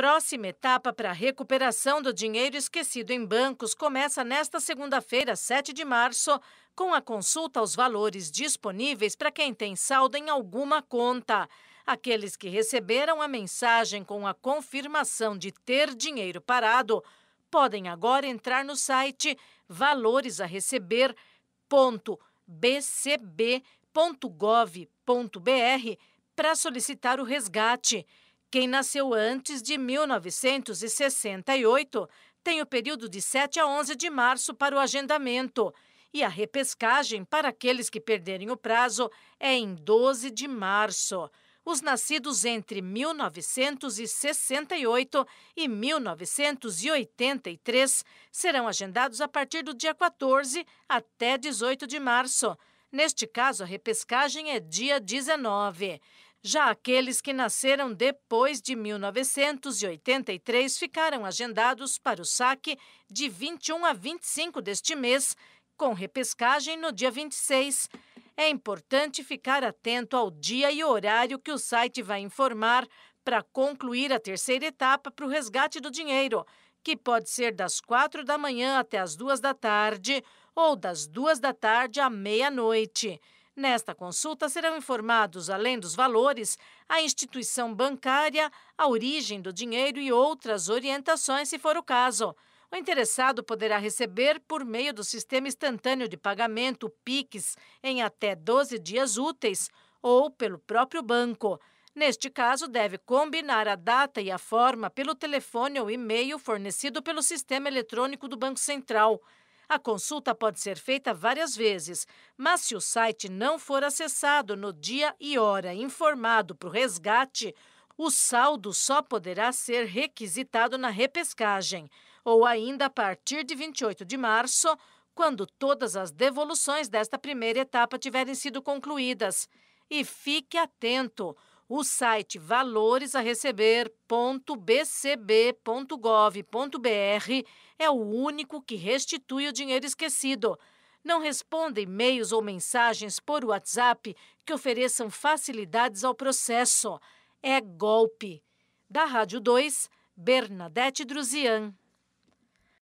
próxima etapa para a recuperação do dinheiro esquecido em bancos começa nesta segunda-feira, 7 de março, com a consulta aos valores disponíveis para quem tem saldo em alguma conta. Aqueles que receberam a mensagem com a confirmação de ter dinheiro parado podem agora entrar no site valoresareceber.bcb.gov.br para solicitar o resgate. Quem nasceu antes de 1968 tem o período de 7 a 11 de março para o agendamento. E a repescagem para aqueles que perderem o prazo é em 12 de março. Os nascidos entre 1968 e 1983 serão agendados a partir do dia 14 até 18 de março. Neste caso, a repescagem é dia 19. Já aqueles que nasceram depois de 1983 ficaram agendados para o saque de 21 a 25 deste mês, com repescagem no dia 26. É importante ficar atento ao dia e horário que o site vai informar para concluir a terceira etapa para o resgate do dinheiro, que pode ser das 4 da manhã até as 2 da tarde ou das 2 da tarde à meia-noite. Nesta consulta serão informados, além dos valores, a instituição bancária, a origem do dinheiro e outras orientações, se for o caso. O interessado poderá receber, por meio do sistema instantâneo de pagamento PIX, em até 12 dias úteis, ou pelo próprio banco. Neste caso, deve combinar a data e a forma pelo telefone ou e-mail fornecido pelo sistema eletrônico do Banco Central. A consulta pode ser feita várias vezes, mas se o site não for acessado no dia e hora informado para o resgate, o saldo só poderá ser requisitado na repescagem, ou ainda a partir de 28 de março, quando todas as devoluções desta primeira etapa tiverem sido concluídas. E fique atento: o site valoresareceber.bcb.gov.br é o único que restitui o dinheiro esquecido. Não responda e-mails ou mensagens por WhatsApp que ofereçam facilidades ao processo. É golpe. Da Rádio 2, Bernadette Druzian.